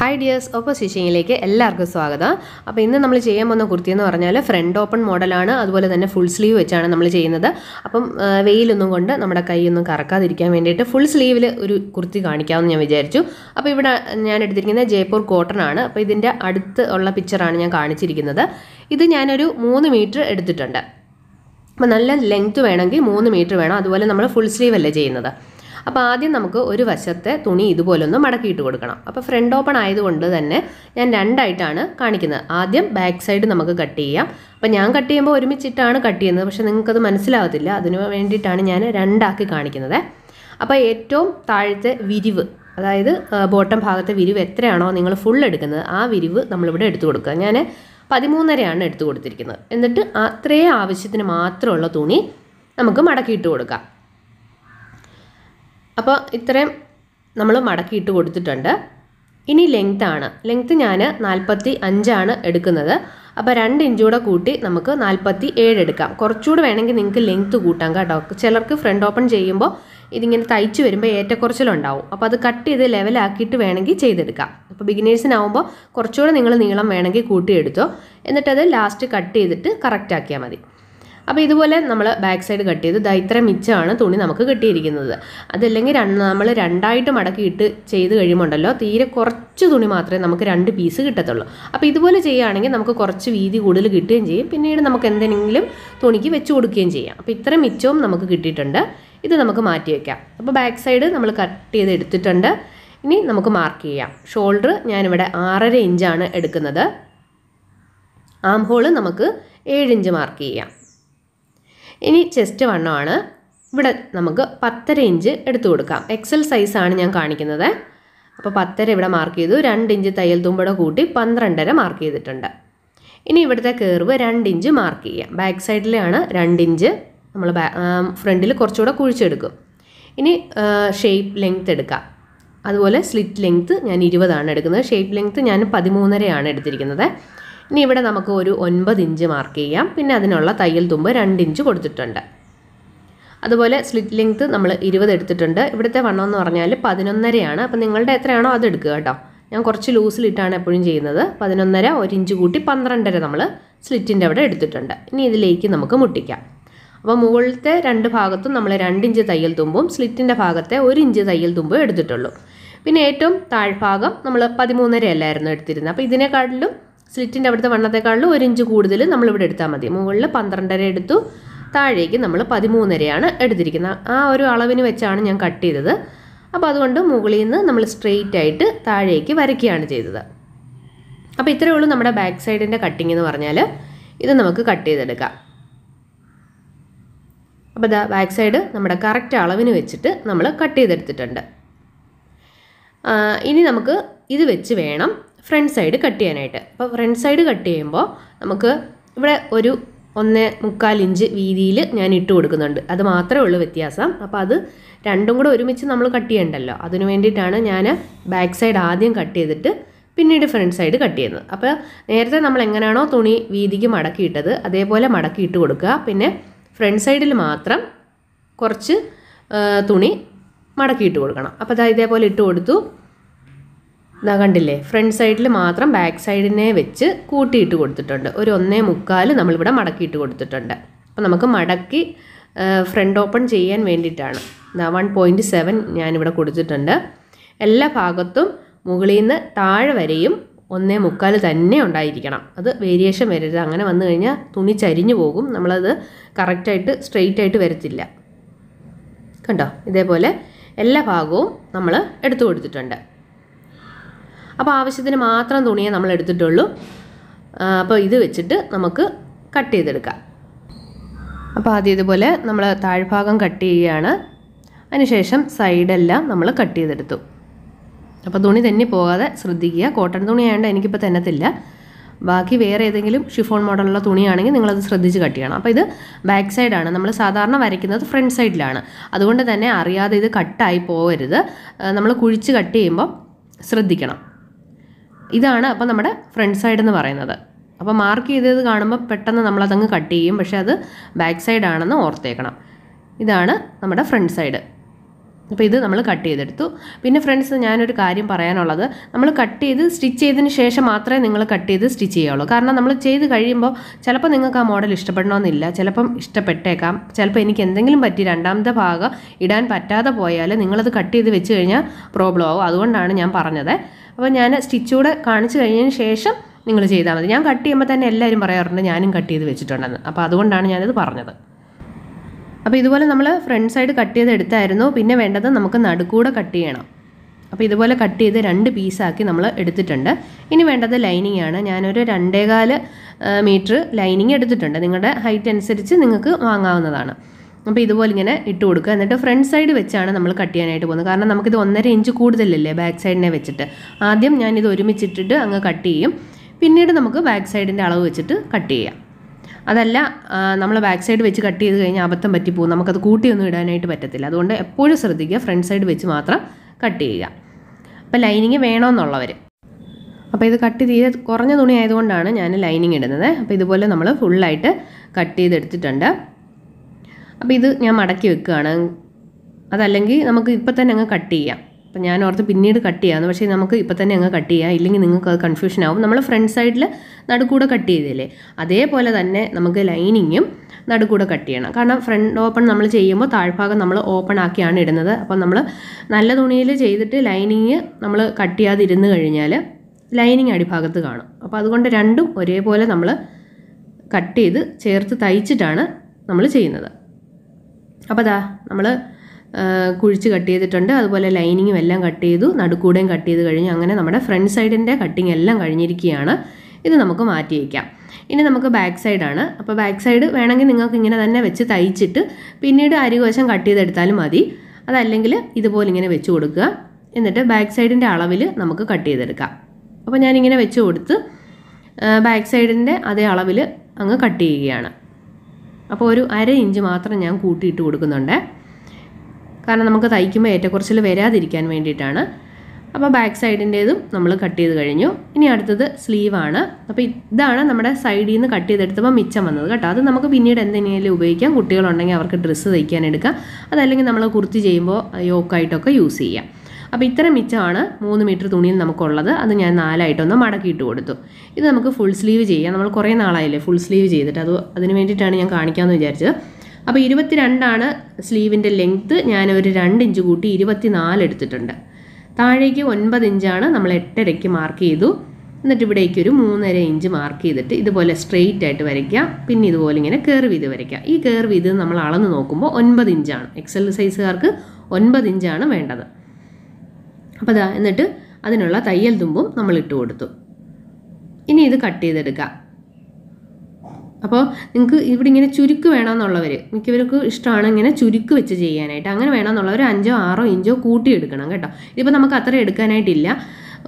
hi dears ഒപ്പം സ്റ്റിച്ചിങ്ങിലേക്ക് എല്ലാവർക്കും സ്വാഗതം അപ്പോൾ ഇന്ന് നമ്മൾ ചെയ്യാൻ പോകുന്ന കുർത്തി എന്ന് പറഞ്ഞാൽ ഫ്രണ്ട് ഓപ്പൺ മോഡലാണ് അതുപോലെ തന്നെ ഫുൾ സ്ലീവ് വെച്ചാണ് നമ്മൾ ചെയ്യുന്നത് അപ്പം വെയിലൊന്നും കൊണ്ട് നമ്മുടെ കൈയൊന്നും കറക്കാതിരിക്കാൻ വേണ്ടിയിട്ട് ഫുൾ സ്ലീവിൽ ഒരു കുർത്തി കാണിക്കാമെന്ന് ഞാൻ വിചാരിച്ചു അപ്പോൾ ഇവിടെ ഞാൻ എടുത്തിരിക്കുന്നത് ജയ്പൂർ കോട്ടൺ ആണ് അപ്പോൾ ഇതിൻ്റെ അടുത്ത് ഉള്ള പിക്ചറാണ് ഞാൻ കാണിച്ചിരിക്കുന്നത് ഇത് ഞാനൊരു മൂന്ന് മീറ്റർ എടുത്തിട്ടുണ്ട് അപ്പോൾ നല്ല ലെങ്ത്ത് വേണമെങ്കിൽ മൂന്ന് മീറ്റർ വേണം അതുപോലെ നമ്മൾ ഫുൾ സ്ലീവ് അല്ലേ ചെയ്യുന്നത് അപ്പോൾ ആദ്യം നമുക്ക് ഒരു വശത്തെ തുണി ഇതുപോലൊന്ന് മടക്കിയിട്ട് കൊടുക്കണം അപ്പോൾ ഫ്രണ്ട് ഓപ്പൺ ആയതുകൊണ്ട് തന്നെ ഞാൻ രണ്ടായിട്ടാണ് കാണിക്കുന്നത് ആദ്യം ബാക്ക് സൈഡ് നമുക്ക് കട്ട് ചെയ്യാം അപ്പോൾ ഞാൻ കട്ട് ചെയ്യുമ്പോൾ ഒരുമിച്ചിട്ടാണ് കട്ട് ചെയ്യുന്നത് പക്ഷേ നിങ്ങൾക്കത് മനസ്സിലാവത്തില്ല അതിനു വേണ്ടിയിട്ടാണ് ഞാൻ രണ്ടാക്കി കാണിക്കുന്നത് അപ്പോൾ ഏറ്റവും താഴത്തെ വിരിവ് അതായത് ബോട്ടം ഭാഗത്തെ വിരിവ് എത്രയാണോ നിങ്ങൾ ഫുൾ എടുക്കുന്നത് ആ വിരിവ് നമ്മളിവിടെ എടുത്തു കൊടുക്കുക ഞാൻ പതിമൂന്നരയാണ് എടുത്തു കൊടുത്തിരിക്കുന്നത് എന്നിട്ട് അത്രയേ ആവശ്യത്തിന് മാത്രമുള്ള തുണി നമുക്ക് മടക്കിയിട്ട് കൊടുക്കാം അപ്പോൾ ഇത്രയും നമ്മൾ മടക്കി ഇട്ട് കൊടുത്തിട്ടുണ്ട് ഇനി ലെങ്ത് ആണ് ലെങ്ത് ഞാൻ നാൽപ്പത്തി അഞ്ചാണ് എടുക്കുന്നത് അപ്പോൾ രണ്ട് ഇഞ്ചൂടെ കൂടെ കൂട്ടി നമുക്ക് നാൽപ്പത്തി ഏഴ് എടുക്കാം കുറച്ചുകൂടെ വേണമെങ്കിൽ നിങ്ങൾക്ക് ലെങ്ത് കൂട്ടാം കേട്ടോ ചിലർക്ക് ഫ്രണ്ട് ഓപ്പൺ ചെയ്യുമ്പോൾ ഇതിങ്ങനെ തയ്ച്ച് വരുമ്പോൾ ഏറ്റക്കുറച്ചിലുണ്ടാവും അപ്പോൾ അത് കട്ട് ചെയ്ത് ലെവലാക്കിയിട്ട് വേണമെങ്കിൽ ചെയ്തെടുക്കാം അപ്പോൾ ബിഗിനേഴ്സിനാവുമ്പോൾ കുറച്ചുകൂടെ നിങ്ങൾ നീളം വേണമെങ്കിൽ കൂട്ടിയെടുത്തോ എന്നിട്ടത് ലാസ്റ്റ് കട്ട് ചെയ്തിട്ട് കറക്റ്റാക്കിയാൽ മതി അപ്പോൾ ഇതുപോലെ നമ്മൾ ബാക്ക് സൈഡ് കട്ട് ചെയ്ത് ദാ ഇത്ര മിച്ചമാണ് തുണി നമുക്ക് കിട്ടിയിരിക്കുന്നത് അതല്ലെങ്കിൽ നമ്മൾ രണ്ടായിട്ട് മടക്കിയിട്ട് ചെയ്ത് കഴിയുമ്പോണ്ടല്ലോ തീരെ കുറച്ച് തുണി മാത്രമേ നമുക്ക് രണ്ട് പീസ് കിട്ടത്തുള്ളൂ അപ്പോൾ ഇതുപോലെ ചെയ്യുകയാണെങ്കിൽ നമുക്ക് കുറച്ച് വീതി കൂടുതൽ കിട്ടുകയും ചെയ്യും പിന്നീട് നമുക്ക് എന്തെങ്കിലും തുണിക്ക് വെച്ച് കൊടുക്കുകയും ചെയ്യാം അപ്പോൾ ഇത്ര മിച്ചവും നമുക്ക് കിട്ടിയിട്ടുണ്ട് ഇത് നമുക്ക് മാറ്റി വയ്ക്കാം അപ്പോൾ ബാക്ക് സൈഡ് നമ്മൾ കട്ട് ചെയ്ത് എടുത്തിട്ടുണ്ട് ഇനി നമുക്ക് മാർക്ക് ചെയ്യാം ഷോൾഡർ ഞാനിവിടെ ആറര ഇഞ്ചാണ് എടുക്കുന്നത് ആം ഹോള് നമുക്ക് ഏഴിഞ്ച് ഇഞ്ച് മാർക്ക് ചെയ്യാം ഇനി ചെസ്റ്റ് വണ്ണമാണ് ഇവിടെ നമുക്ക് പത്തര ഇഞ്ച് എടുത്തു കൊടുക്കാം എക്സൽ സൈസാണ് ഞാൻ കാണിക്കുന്നത് അപ്പോൾ പത്തര ഇവിടെ മാർക്ക് ചെയ്തു രണ്ട് ഇഞ്ച് തയ്യൽ തുമ്പട കൂട്ടി പന്ത്രണ്ടര മാർക്ക് ചെയ്തിട്ടുണ്ട് ഇനി ഇവിടുത്തെ കേർവ് രണ്ട് ഇഞ്ച് മാർക്ക് ചെയ്യാം ബാക്ക് സൈഡിലാണ് രണ്ട് ഇഞ്ച് നമ്മൾ ഫ്രണ്ടിൽ കുറച്ചുകൂടെ കുഴിച്ചെടുക്കും ഇനി ഷേപ്പ് ലെങ്ത് എടുക്കാം അതുപോലെ സ്ലിറ്റ് ലെങ്ത്ത് ഞാൻ ഇരുപതാണ് എടുക്കുന്നത് ഷേപ്പ് ലെങ്ത്ത് ഞാൻ പതിമൂന്നരയാണ് എടുത്തിരിക്കുന്നത് ഇനി ഇവിടെ നമുക്ക് ഒരു ഒൻപത് ഇഞ്ച് മാർക്ക് ചെയ്യാം പിന്നെ അതിനുള്ള തയ്യൽ തുമ്പ് രണ്ട് ഇഞ്ച് കൊടുത്തിട്ടുണ്ട് അതുപോലെ സ്ലിറ്റ് ലെങ്ത്ത് നമ്മൾ ഇരുപത് എടുത്തിട്ടുണ്ട് ഇവിടുത്തെ വണ്ണം എന്ന് പറഞ്ഞാൽ പതിനൊന്നരയാണ് അപ്പം നിങ്ങളുടെ എത്രയാണോ അത് എടുക്കുക കേട്ടോ ഞാൻ കുറച്ച് ലൂസിലിട്ടാണ് എപ്പോഴും ചെയ്യുന്നത് പതിനൊന്നര ഒരു ഇഞ്ച് കൂട്ടി പന്ത്രണ്ടര നമ്മൾ സ്ലിറ്റിൻ്റെ അവിടെ എടുത്തിട്ടുണ്ട് ഇനി ഇതിലേക്ക് നമുക്ക് മുട്ടിക്കാം അപ്പോൾ മുകളിലത്തെ രണ്ട് ഭാഗത്തും നമ്മൾ രണ്ട് ഇഞ്ച് തയ്യൽ തുമ്പും സ്ലിറ്റിൻ്റെ ഭാഗത്തെ ഒരു ഇഞ്ച് തയ്യൽ തുമ്പും എടുത്തിട്ടുള്ളൂ പിന്നെ ഏറ്റവും താഴ്ഭാഗം നമ്മൾ പതിമൂന്നര അല്ലായിരുന്നു എടുത്തിരുന്നത് അപ്പോൾ ഇതിനെക്കാട്ടിലും സ്ലിറ്റിൻ്റെ അവിടുത്തെ വണ്ണത്തെക്കാളിലും ഒരു ഇഞ്ച് കൂടുതൽ നമ്മളിവിടെ എടുത്താൽ മതി മുകളിൽ പന്ത്രണ്ടര എടുത്തു താഴേക്ക് നമ്മൾ പതിമൂന്നരയാണ് എടുത്തിരിക്കുന്നത് ആ ഒരു അളവിന് വെച്ചാണ് ഞാൻ കട്ട് ചെയ്തത് അപ്പോൾ അതുകൊണ്ട് മുകളിൽ നിന്ന് നമ്മൾ സ്ട്രെയിറ്റ് ആയിട്ട് താഴേക്ക് വരയ്ക്കുകയാണ് ചെയ്തത് അപ്പോൾ ഇത്രയേ ഉള്ളൂ നമ്മുടെ ബാക്ക് സൈഡിൻ്റെ കട്ടിംഗ് എന്ന് പറഞ്ഞാൽ ഇത് നമുക്ക് കട്ട് ചെയ്തെടുക്കാം അപ്പോൾ ഇതാ ബാക്ക് സൈഡ് നമ്മുടെ കറക്റ്റ് അളവിന് വെച്ചിട്ട് നമ്മൾ കട്ട് ചെയ്തെടുത്തിട്ടുണ്ട് ഇനി നമുക്ക് ഇത് വെച്ച് വേണം ഫ്രണ്ട് സൈഡ് കട്ട് ചെയ്യാനായിട്ട് അപ്പോൾ ഫ്രണ്ട് സൈഡ് കട്ട് ചെയ്യുമ്പോൾ നമുക്ക് ഇവിടെ ഒരു ഒന്ന് മുക്കാൽ ഇഞ്ച് വീതിയിൽ ഞാൻ ഇട്ട് കൊടുക്കുന്നുണ്ട് അത് മാത്രമേ ഉള്ളൂ വ്യത്യാസം അപ്പോൾ അത് രണ്ടും കൂടെ ഒരുമിച്ച് നമ്മൾ കട്ട് ചെയ്യേണ്ടല്ലോ അതിന് വേണ്ടിയിട്ടാണ് ഞാൻ ബാക്ക് സൈഡ് ആദ്യം കട്ട് ചെയ്തിട്ട് പിന്നീട് ഫ്രണ്ട് സൈഡ് കട്ട് ചെയ്യുന്നത് അപ്പോൾ നേരത്തെ നമ്മൾ എങ്ങനെയാണോ തുണി വീതിക്ക് മടക്കിയിട്ടത് അതേപോലെ മടക്കി ഇട്ട് കൊടുക്കുക പിന്നെ ഫ്രണ്ട് സൈഡിൽ മാത്രം കുറച്ച് തുണി മടക്കിയിട്ട് കൊടുക്കണം അപ്പോൾ അത് ഇതേപോലെ ഇട്ട് കൊടുത്തു ഇതാ കണ്ടില്ലേ ഫ്രണ്ട് സൈഡിൽ മാത്രം ബാക്ക് സൈഡിനെ വെച്ച് കൂട്ടിയിട്ട് കൊടുത്തിട്ടുണ്ട് ഒരു ഒന്നേ മുക്കാൽ നമ്മളിവിടെ മടക്കിയിട്ട് കൊടുത്തിട്ടുണ്ട് അപ്പോൾ നമുക്ക് മടക്കി ഫ്രണ്ട് ഓപ്പൺ ചെയ്യാൻ വേണ്ടിയിട്ടാണ് വൺ പോയിൻറ്റ് സെവൻ ഞാനിവിടെ കൊടുത്തിട്ടുണ്ട് എല്ലാ ഭാഗത്തും മുകളിൽ നിന്ന് താഴെ വരെയും ഒന്നേ മുക്കാൽ തന്നെ ഉണ്ടായിരിക്കണം അത് വേരിയേഷൻ വരരുത് അങ്ങനെ വന്നു കഴിഞ്ഞാൽ തുണി ചരിഞ്ഞു പോകും നമ്മളത് കറക്റ്റായിട്ട് സ്ട്രെയിറ്റ് ആയിട്ട് വരത്തില്ല കണ്ടോ ഇതേപോലെ എല്ലാ ഭാഗവും നമ്മൾ എടുത്തു കൊടുത്തിട്ടുണ്ട് അപ്പോൾ ആവശ്യത്തിന് മാത്രം തുണിയെ നമ്മൾ എടുത്തിട്ടുള്ളൂ അപ്പോൾ ഇത് വെച്ചിട്ട് നമുക്ക് കട്ട് ചെയ്തെടുക്കാം അപ്പോൾ ആദ്യം ഇതുപോലെ നമ്മൾ താഴ്ഭാഗം കട്ട് ചെയ്യുകയാണ് അതിനുശേഷം സൈഡെല്ലാം നമ്മൾ കട്ട് ചെയ്തെടുത്തു അപ്പോൾ തുണി തന്നെ പോകാതെ ശ്രദ്ധിക്കുക കോട്ടൺ തുണിയായതുകൊണ്ട് എനിക്കിപ്പോൾ തന്നത്തില്ല ബാക്കി വേറെ ഏതെങ്കിലും ഷിഫോൺ മോഡലുള്ള തുണിയാണെങ്കിൽ നിങ്ങളത് ശ്രദ്ധിച്ച് കട്ട് ചെയ്യണം അപ്പോൾ ഇത് ബാക്ക് സൈഡാണ് നമ്മൾ സാധാരണ വരയ്ക്കുന്നത് ഫ്രണ്ട് സൈഡിലാണ് അതുകൊണ്ട് തന്നെ അറിയാതെ ഇത് കട്ടായി പോകരുത് നമ്മൾ കുഴിച്ച് കട്ട് ചെയ്യുമ്പോൾ ശ്രദ്ധിക്കണം ഇതാണ് അപ്പോൾ നമ്മുടെ ഫ്രണ്ട് സൈഡ് എന്ന് പറയുന്നത് അപ്പോൾ മാർക്ക് ചെയ്തത് കാണുമ്പോൾ പെട്ടെന്ന് നമ്മളതങ്ങ് കട്ട് ചെയ്യും പക്ഷേ അത് ബാക്ക് സൈഡ് ആണെന്ന് ഓർത്തേക്കണം ഇതാണ് നമ്മുടെ ഫ്രണ്ട് സൈഡ് അപ്പോൾ ഇത് നമ്മൾ കട്ട് ചെയ്തെടുത്തു പിന്നെ ഫ്രണ്ട്സ് ഞാനൊരു കാര്യം പറയാനുള്ളത് നമ്മൾ കട്ട് ചെയ്ത് സ്റ്റിച്ച് ചെയ്തതിന് ശേഷം മാത്രമേ നിങ്ങൾ കട്ട് ചെയ്ത് സ്റ്റിച്ച് ചെയ്യുള്ളൂ കാരണം നമ്മൾ ചെയ്ത് കഴിയുമ്പോൾ ചിലപ്പോൾ നിങ്ങൾക്ക് ആ മോഡൽ ഇഷ്ടപ്പെടണമെന്നില്ല ചിലപ്പം ഇഷ്ടപ്പെട്ടേക്കാം ചിലപ്പോൾ എനിക്ക് എന്തെങ്കിലും പറ്റി രണ്ടാമത്തെ ഭാഗം ഇടാൻ പറ്റാതെ പോയാൽ നിങ്ങളത് കട്ട് ചെയ്ത് വെച്ച് കഴിഞ്ഞാൽ പ്രോബ്ലം ആവും അതുകൊണ്ടാണ് ഞാൻ പറഞ്ഞത് അപ്പോൾ ഞാൻ സ്റ്റിച്ച് കാണിച്ചു കഴിഞ്ഞതിന് ശേഷം നിങ്ങൾ ചെയ്താൽ മതി ഞാൻ കട്ട് ചെയ്യുമ്പോൾ തന്നെ എല്ലാവരും പറയാറുണ്ട് ഞാനും കട്ട് ചെയ്ത് വെച്ചിട്ടുണ്ടെന്ന് അപ്പോൾ അതുകൊണ്ടാണ് ഞാനിത് പറഞ്ഞത് അപ്പോൾ ഇതുപോലെ നമ്മൾ ഫ്രണ്ട് സൈഡ് കട്ട് ചെയ്ത് എടുത്തായിരുന്നു പിന്നെ വേണ്ടത് നമുക്ക് നടുക്കൂടെ കട്ട് ചെയ്യണം അപ്പോൾ ഇതുപോലെ കട്ട് ചെയ്ത് രണ്ട് പീസാക്കി നമ്മൾ എടുത്തിട്ടുണ്ട് ഇനി വേണ്ടത് ലൈനിങ് ആണ് ഞാനൊരു രണ്ടേകാല് മീറ്റർ ലൈനിങ് എടുത്തിട്ടുണ്ട് നിങ്ങളുടെ ഹൈറ്റ് അനുസരിച്ച് നിങ്ങൾക്ക് വാങ്ങാവുന്നതാണ് അപ്പോൾ ഇതുപോലെ ഇങ്ങനെ ഇട്ട് കൊടുക്കുക എന്നിട്ട് ഫ്രണ്ട് സൈഡ് വെച്ചാണ് നമ്മൾ കട്ട് ചെയ്യാനായിട്ട് പോകുന്നത് കാരണം നമുക്കിത് ഒന്നര ഇഞ്ച് കൂടുതലല്ലേ ബാക്ക് സൈഡിനെ വെച്ചിട്ട് ആദ്യം ഞാനിത് ഒരുമിച്ചിട്ടിട്ട് അങ്ങ് കട്ട് ചെയ്യും പിന്നീട് നമുക്ക് ബാക്ക് സൈഡിൻ്റെ അളവ് വെച്ചിട്ട് കട്ട് ചെയ്യാം അതല്ല നമ്മൾ ബാക്ക് സൈഡ് വെച്ച് കട്ട് ചെയ്ത് കഴിഞ്ഞാൽ അബദ്ധം പറ്റിപ്പോകും നമുക്കത് കൂട്ടിയൊന്നും ഇടാനായിട്ട് പറ്റത്തില്ല അതുകൊണ്ട് എപ്പോഴും ശ്രദ്ധിക്കുക ഫ്രണ്ട് സൈഡ് വെച്ച് മാത്രം കട്ട് ചെയ്യുക അപ്പോൾ ലൈനിങ് വേണമെന്നുള്ളവർ അപ്പോൾ ഇത് കട്ട് ചെയ്ത് കുറഞ്ഞ തുണി ആയതുകൊണ്ടാണ് ഞാൻ ലൈനിങ് ഇടുന്നത് അപ്പോൾ ഇതുപോലെ നമ്മൾ ഫുള്ളായിട്ട് കട്ട് ചെയ്തെടുത്തിട്ടുണ്ട് അപ്പോൾ ഇത് ഞാൻ മടക്കി വെക്കുകയാണ് അതല്ലെങ്കിൽ നമുക്ക് ഇപ്പം തന്നെ അങ്ങ് കട്ട് ചെയ്യാം അപ്പം ഞാൻ ഓർത്ത് പിന്നീട് കട്ട് ചെയ്യാമെന്ന് പക്ഷേ നമുക്ക് ഇപ്പം തന്നെ അങ്ങ് കട്ട് ചെയ്യാം ഇല്ലെങ്കിൽ നിങ്ങൾക്ക് അത് കൺഫ്യൂഷൻ ആവും നമ്മൾ ഫ്രണ്ട് സൈഡിൽ നടുക്കൂടെ കട്ട് ചെയ്തില്ലേ അതേപോലെ തന്നെ നമുക്ക് ലൈനിങ്ങും നടുക്കൂടെ കട്ട് ചെയ്യണം കാരണം ഫ്രണ്ട് ഓപ്പൺ നമ്മൾ ചെയ്യുമ്പോൾ താഴ്ഭാഗം നമ്മൾ ഓപ്പൺ ആക്കിയാണ് ഇടുന്നത് അപ്പം നമ്മൾ നല്ല തുണിയിൽ ചെയ്തിട്ട് ലൈനിങ് നമ്മൾ കട്ട് ചെയ്യാതിരുന്ന് കഴിഞ്ഞാൽ ലൈനിങ് അടിഭാഗത്ത് കാണും അപ്പോൾ അതുകൊണ്ട് രണ്ടും ഒരേപോലെ നമ്മൾ കട്ട് ചെയ്ത് ചേർത്ത് തയ്ച്ചിട്ടാണ് നമ്മൾ ചെയ്യുന്നത് അപ്പോൾ അതാ നമ്മൾ കുഴിച്ച് കട്ട് ചെയ്തിട്ടുണ്ട് അതുപോലെ ലൈനിങ്ങും എല്ലാം കട്ട് ചെയ്തു നടുക്കൂടെയും കട്ട് ചെയ്ത് കഴിഞ്ഞു അങ്ങനെ നമ്മുടെ ഫ്രണ്ട് സൈഡിൻ്റെ കട്ടിങ് എല്ലാം കഴിഞ്ഞിരിക്കുകയാണ് ഇത് നമുക്ക് മാറ്റി വയ്ക്കാം ഇനി നമുക്ക് ബാക്ക് സൈഡാണ് അപ്പോൾ ബാക്ക് സൈഡ് വേണമെങ്കിൽ നിങ്ങൾക്ക് ഇങ്ങനെ തന്നെ വെച്ച് തയ്ച്ചിട്ട് പിന്നീട് അരികുവശം കട്ട് ചെയ്തെടുത്താലും മതി അതല്ലെങ്കിൽ ഇതുപോലെ ഇങ്ങനെ വെച്ച് കൊടുക്കുക എന്നിട്ട് ബാക്ക് സൈഡിൻ്റെ അളവിൽ നമുക്ക് കട്ട് ചെയ്തെടുക്കാം അപ്പോൾ ഞാനിങ്ങനെ വെച്ച് കൊടുത്ത് ബാക്ക് സൈഡിൻ്റെ അതേ അളവിൽ അങ്ങ് കട്ട് ചെയ്യുകയാണ് അപ്പോൾ ഒരു അര ഇഞ്ച് മാത്രം ഞാൻ കൂട്ടിയിട്ട് കൊടുക്കുന്നുണ്ട് കാരണം നമുക്ക് തയ്ക്കുമ്പോൾ ഏറ്റക്കുറച്ചിൽ വരാതിരിക്കാൻ വേണ്ടിയിട്ടാണ് അപ്പോൾ ബാക്ക് സൈഡിൻ്റേതും നമ്മൾ കട്ട് ചെയ്ത് കഴിഞ്ഞു ഇനി അടുത്തത് സ്ലീവാണ് അപ്പോൾ ഇതാണ് നമ്മുടെ സൈഡിൽ നിന്ന് കട്ട് ചെയ്തെടുത്തപ്പോൾ മിച്ചം വന്നത് കേട്ടോ അത് നമുക്ക് പിന്നീട് എന്തെങ്കിലും ഉപയോഗിക്കാം കുട്ടികളുണ്ടെങ്കിൽ അവർക്ക് ഡ്രസ്സ് തയ്ക്കാൻ എടുക്കാം അതല്ലെങ്കിൽ നമ്മൾ കുർത്തി ചെയ്യുമ്പോൾ യോക്കായിട്ടൊക്കെ യൂസ് ചെയ്യാം അപ്പോൾ ഇത്ര മിച്ചമാണ് മൂന്ന് മീറ്റർ തുണിയിൽ നമുക്കുള്ളത് അത് ഞാൻ നാലായിട്ടൊന്ന് മടക്കിയിട്ട് കൊടുത്തു ഇത് നമുക്ക് ഫുൾ സ്ലീവ് ചെയ്യാം നമ്മൾ കുറേ നാളായില്ലേ ഫുൾ സ്ലീവ് ചെയ്തിട്ട് അത് അതിന് വേണ്ടിയിട്ടാണ് ഞാൻ കാണിക്കാമെന്ന് വിചാരിച്ചത് അപ്പോൾ ഇരുപത്തിരണ്ടാണ് സ്ലീവിൻ്റെ ലെങ്ത്ത് ഞാൻ ഒരു രണ്ട് ഇഞ്ച് കൂട്ടി ഇരുപത്തിനാല് എടുത്തിട്ടുണ്ട് താഴേക്ക് ഒൻപത് ഇഞ്ചാണ് നമ്മൾ എട്ടരയ്ക്ക് മാർക്ക് ചെയ്തു എന്നിട്ട് ഇവിടേക്ക് ഒരു മൂന്നര ഇഞ്ച് മാർക്ക് ചെയ്തിട്ട് ഇതുപോലെ സ്ട്രെയിറ്റ് ആയിട്ട് വരയ്ക്കുക പിന്നെ ഇതുപോലെ ഇങ്ങനെ കയർവ് ഇത് വരയ്ക്കുക ഈ കയർവ് ഇത് നമ്മൾ അളന്ന് നോക്കുമ്പോൾ ഒൻപത് ഇഞ്ചാണ് എക്സൽ സൈസുകാർക്ക് ഒൻപത് ഇഞ്ചാണ് വേണ്ടത് അപ്പോൾ അതാ എന്നിട്ട് അതിനുള്ള തയ്യൽ തുമ്പും നമ്മൾ ഇട്ട് കൊടുത്തു ഇനി ഇത് കട്ട് ചെയ്തെടുക്കുക അപ്പോൾ നിങ്ങൾക്ക് ഇവിടെ ഇങ്ങനെ ചുരുക്ക് വേണമെന്നുള്ളവർ മിക്കവർക്ക് ഇഷ്ടമാണ് ഇങ്ങനെ ചുരുക്ക് വെച്ച് ചെയ്യാനായിട്ട് അങ്ങനെ വേണമെന്നുള്ളവർ അഞ്ചോ ആറോ ഇഞ്ചോ കൂട്ടിയെടുക്കണം കേട്ടോ ഇതിപ്പോൾ നമുക്ക് അത്ര എടുക്കാനായിട്ടില്ല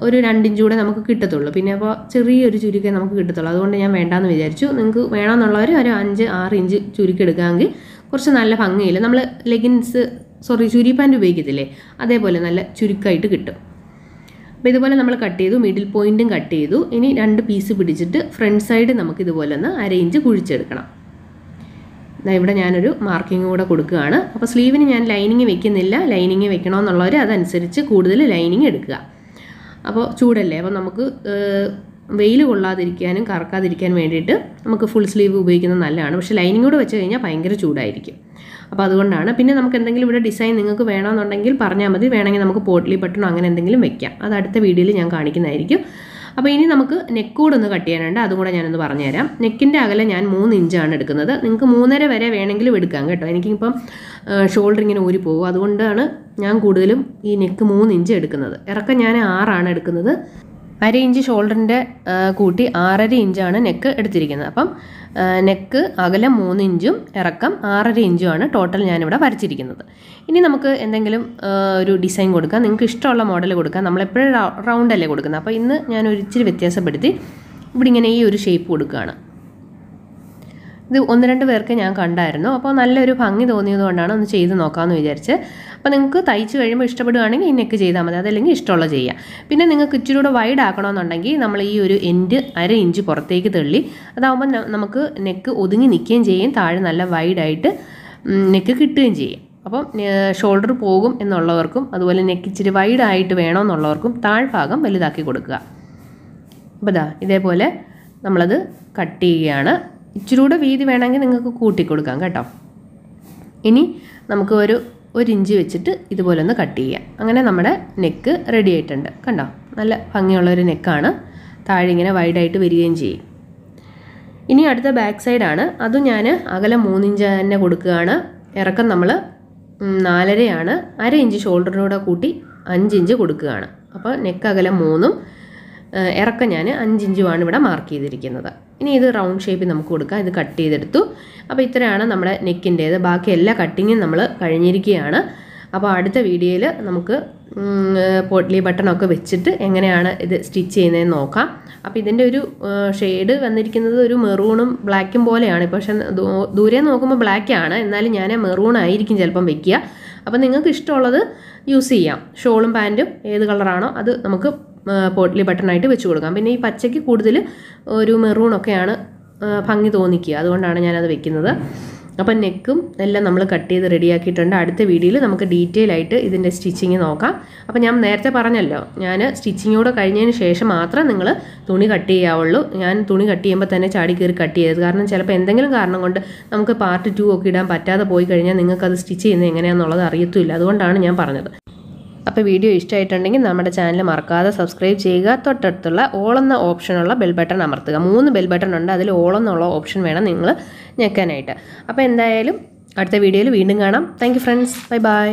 ഒരു രണ്ടിഞ്ചൂടെ നമുക്ക് കിട്ടത്തുള്ളൂ പിന്നെ അപ്പോൾ ചെറിയൊരു ചുരുക്കേ നമുക്ക് കിട്ടത്തുള്ളൂ അതുകൊണ്ട് ഞാൻ വേണ്ടാന്ന് വിചാരിച്ചു നിങ്ങൾക്ക് വേണമെന്നുള്ളവർ ഒരു അഞ്ച് ആറ് ഇഞ്ച് ചുരുക്കെടുക്കാമെങ്കിൽ കുറച്ച് നല്ല ഭംഗിയില്ല നമ്മൾ ലെഗിൻസ് സോറി ചുരി പാൻറ് ഉപയോഗിക്കത്തില്ലേ അതേപോലെ നല്ല ചുരുക്കമായിട്ട് കിട്ടും അപ്പോൾ ഇതുപോലെ നമ്മൾ കട്ട് ചെയ്തു മിഡിൽ പോയിൻറ്റും കട്ട് ചെയ്തു ഇനി രണ്ട് പീസ് പിടിച്ചിട്ട് ഫ്രണ്ട് സൈഡ് നമുക്ക് ഇതുപോലെ ഒന്ന് അര ഇഞ്ച് കുഴിച്ചെടുക്കണം ഇവിടെ ഞാനൊരു മാർക്കിംഗ് കൂടെ കൊടുക്കുകയാണ് അപ്പോൾ സ്ലീവിന് ഞാൻ ലൈനിങ് വെക്കുന്നില്ല ലൈനിങ് വെക്കണമെന്നുള്ളവർ അതനുസരിച്ച് കൂടുതൽ ലൈനിങ് എടുക്കുക അപ്പോൾ ചൂടല്ലേ അപ്പോൾ നമുക്ക് വെയിൽ കൊള്ളാതിരിക്കാനും കറക്കാതിരിക്കാനും വേണ്ടിയിട്ട് നമുക്ക് ഫുൾ സ്ലീവ് ഉപയോഗിക്കുന്നത് നല്ലതാണ് പക്ഷേ ലൈനിങ്ങോട് വെച്ച് കഴിഞ്ഞാൽ ഭയങ്കര ചൂടായിരിക്കും അപ്പോൾ അതുകൊണ്ടാണ് പിന്നെ നമുക്ക് എന്തെങ്കിലും ഇവിടെ ഡിസൈൻ നിങ്ങൾക്ക് വേണമെന്നുണ്ടെങ്കിൽ പറഞ്ഞാൽ മതി വേണമെങ്കിൽ നമുക്ക് പോട്ട്ലി ബട്ടണോ അങ്ങനെ എന്തെങ്കിലും വെക്കാം അത് അടുത്ത വീഡിയോയിൽ ഞാൻ കാണിക്കുന്നതായിരിക്കും അപ്പോൾ ഇനി നമുക്ക് നെക്കോട് ഒന്ന് കട്ട് ചെയ്യാനുണ്ട് അതും കൂടെ ഞാനൊന്ന് പറഞ്ഞുതരാം നെക്കിൻ്റെ അകലെ ഞാൻ മൂന്ന് ഇഞ്ചാണ് എടുക്കുന്നത് നിങ്ങൾക്ക് മൂന്നര വരെ വേണമെങ്കിലും എടുക്കാം കേട്ടോ എനിക്കിപ്പം ഷോൾഡർ ഊരി പോകും അതുകൊണ്ടാണ് ഞാൻ കൂടുതലും ഈ നെക്ക് മൂന്ന് ഇഞ്ച് എടുക്കുന്നത് ഇറക്കം ഞാൻ ആറാണ് എടുക്കുന്നത് അര ഇഞ്ച് ഷോൾഡറിൻ്റെ കൂട്ടി ആറര ഇഞ്ചാണ് നെക്ക് എടുത്തിരിക്കുന്നത് അപ്പം നെക്ക് അകലം മൂന്ന് ഇഞ്ചും ഇറക്കം ആറര ഇഞ്ചുമാണ് ടോട്ടൽ ഞാനിവിടെ വരച്ചിരിക്കുന്നത് ഇനി നമുക്ക് എന്തെങ്കിലും ഒരു ഡിസൈൻ കൊടുക്കാം നിങ്ങൾക്ക് ഇഷ്ടമുള്ള മോഡൽ കൊടുക്കാം നമ്മളെപ്പോഴും റൗണ്ട് അല്ലേ കൊടുക്കുന്നത് അപ്പോൾ ഇന്ന് ഞാൻ ഒരു ഇച്ചിരി വ്യത്യാസപ്പെടുത്തി ഇവിടെ ഇങ്ങനെ ഈ ഒരു ഷേപ്പ് കൊടുക്കുകയാണ് ഇത് ഒന്ന് രണ്ട് പേർക്ക് ഞാൻ കണ്ടായിരുന്നു അപ്പോൾ നല്ലൊരു ഭംഗി തോന്നിയതുകൊണ്ടാണ് ഒന്ന് ചെയ്ത് നോക്കാമെന്ന് വിചാരിച്ച് അപ്പോൾ നിങ്ങൾക്ക് തയ്ച്ച് കഴിയുമ്പോൾ ഇഷ്ടപ്പെടുകയാണെങ്കിൽ ഇന്നൊക്കെ ചെയ്താൽ മതി അതല്ലെങ്കിൽ ഇഷ്ടമുള്ള ചെയ്യാം പിന്നെ നിങ്ങൾക്ക് ഇച്ചിരി കൂടെ വൈഡ് ആക്കണമെന്നുണ്ടെങ്കിൽ നമ്മൾ ഈ ഒരു എൻഡ് അര ഇഞ്ച് പുറത്തേക്ക് തള്ളി അതാകുമ്പോൾ നമുക്ക് നെക്ക് ഒതുങ്ങി നിൽക്കുകയും ചെയ്യും താഴെ നല്ല വൈഡായിട്ട് നെക്ക് കിട്ടുകയും ചെയ്യും അപ്പം ഷോൾഡർ പോകും എന്നുള്ളവർക്കും അതുപോലെ നെക്ക് ഇച്ചിരി വൈഡായിട്ട് വേണമെന്നുള്ളവർക്കും താഴ്ഭാഗം വലുതാക്കി കൊടുക്കുക അപ്പോൾ ഇതാ ഇതേപോലെ നമ്മളത് കട്ട് ചെയ്യുകയാണ് ഇച്ചിരൂടെ വീതി വേണമെങ്കിൽ നിങ്ങൾക്ക് കൂട്ടിക്കൊടുക്കാം കൊടുക്കാം കേട്ടോ ഇനി നമുക്ക് ഒരു ഒരു ഇഞ്ച് വെച്ചിട്ട് ഇതുപോലെ ഒന്ന് കട്ട് ചെയ്യാം അങ്ങനെ നമ്മുടെ നെക്ക് റെഡി ആയിട്ടുണ്ട് കണ്ടോ നല്ല ഭംഗിയുള്ളൊരു നെക്കാണ് താഴെ ഇങ്ങനെ വൈഡായിട്ട് വരികയും ചെയ്യും ഇനി അടുത്ത ബാക്ക് സൈഡാണ് അതും ഞാൻ അകലെ മൂന്നിഞ്ച് തന്നെ കൊടുക്കുകയാണ് ഇറക്കം നമ്മൾ നാലരയാണ് അര ഇഞ്ച് ഷോൾഡറിനൂടെ കൂട്ടി അഞ്ച് ഇഞ്ച് കൊടുക്കുകയാണ് അപ്പോൾ നെക്ക് അകലെ മൂന്നും ഇറക്കം ഞാൻ അഞ്ചിഞ്ചുമാണ് ഇവിടെ മാർക്ക് ചെയ്തിരിക്കുന്നത് ഇനി ഇത് റൗണ്ട് ഷേപ്പിൽ നമുക്ക് കൊടുക്കാം ഇത് കട്ട് ചെയ്തെടുത്തു അപ്പോൾ ഇത്രയാണ് നമ്മുടെ നെക്കിൻ്റേത് ബാക്കി എല്ലാ കട്ടിങ്ങും നമ്മൾ കഴിഞ്ഞിരിക്കുകയാണ് അപ്പോൾ അടുത്ത വീഡിയോയിൽ നമുക്ക് പോട്ട്ലി ബട്ടണൊക്കെ വെച്ചിട്ട് എങ്ങനെയാണ് ഇത് സ്റ്റിച്ച് ചെയ്യുന്നതെന്ന് നോക്കാം അപ്പോൾ ഇതിൻ്റെ ഒരു ഷെയ്ഡ് വന്നിരിക്കുന്നത് ഒരു മെറൂണും ബ്ലാക്കും പോലെയാണ് പക്ഷേ ദൂരെ നോക്കുമ്പോൾ ബ്ലാക്കാണ് എന്നാലും ഞാൻ മെറൂൺ ആയിരിക്കും ചിലപ്പം വെക്കുക അപ്പോൾ നിങ്ങൾക്ക് ഇഷ്ടമുള്ളത് യൂസ് ചെയ്യാം ഷോളും പാൻറ്റും ഏത് കളറാണോ അത് നമുക്ക് പോട്ട്ലി ബട്ടണായിട്ട് വെച്ച് കൊടുക്കാം പിന്നെ ഈ പച്ചയ്ക്ക് കൂടുതൽ ഒരു മെറൂണൊക്കെയാണ് ഭംഗി തോന്നിക്കുക അതുകൊണ്ടാണ് ഞാനത് വെക്കുന്നത് അപ്പം നെക്കും എല്ലാം നമ്മൾ കട്ട് ചെയ്ത് റെഡിയാക്കിയിട്ടുണ്ട് അടുത്ത വീഡിയോയിൽ നമുക്ക് ഡീറ്റെയിൽ ആയിട്ട് ഇതിൻ്റെ സ്റ്റിച്ചിങ് നോക്കാം അപ്പം ഞാൻ നേരത്തെ പറഞ്ഞല്ലോ ഞാൻ സ്റ്റിച്ചിങ്ങോട് കഴിഞ്ഞതിന് ശേഷം മാത്രം നിങ്ങൾ തുണി കട്ട് ചെയ്യാവുള്ളൂ ഞാൻ തുണി കട്ട് ചെയ്യുമ്പോൾ തന്നെ ചാടി കയറി കട്ട് ചെയ്യരുത് കാരണം ചിലപ്പോൾ എന്തെങ്കിലും കാരണം കൊണ്ട് നമുക്ക് പാർട്ട് ടു ഒക്കെ ഇടാൻ പറ്റാതെ പോയി കഴിഞ്ഞാൽ നിങ്ങൾക്കത് സ്റ്റിച്ച് ചെയ്യുന്നത് എങ്ങനെയാണെന്നുള്ളത് അറിയത്തുമില്ല അതുകൊണ്ടാണ് ഞാൻ പറഞ്ഞത് അപ്പോൾ വീഡിയോ ഇഷ്ടമായിട്ടുണ്ടെങ്കിൽ നമ്മുടെ ചാനൽ മറക്കാതെ സബ്സ്ക്രൈബ് ചെയ്യുക തൊട്ടടുത്തുള്ള ഓളെന്ന ഓപ്ഷനുള്ള ബെൽ ബട്ടൺ അമർത്തുക മൂന്ന് ബെൽ ബട്ടൺ ഉണ്ട് അതിൽ ഓളെന്നുള്ള ഓപ്ഷൻ വേണം നിങ്ങൾ ഞെക്കാനായിട്ട് അപ്പോൾ എന്തായാലും അടുത്ത വീഡിയോയിൽ വീണ്ടും കാണാം താങ്ക് ഫ്രണ്ട്സ് ബൈ ബൈ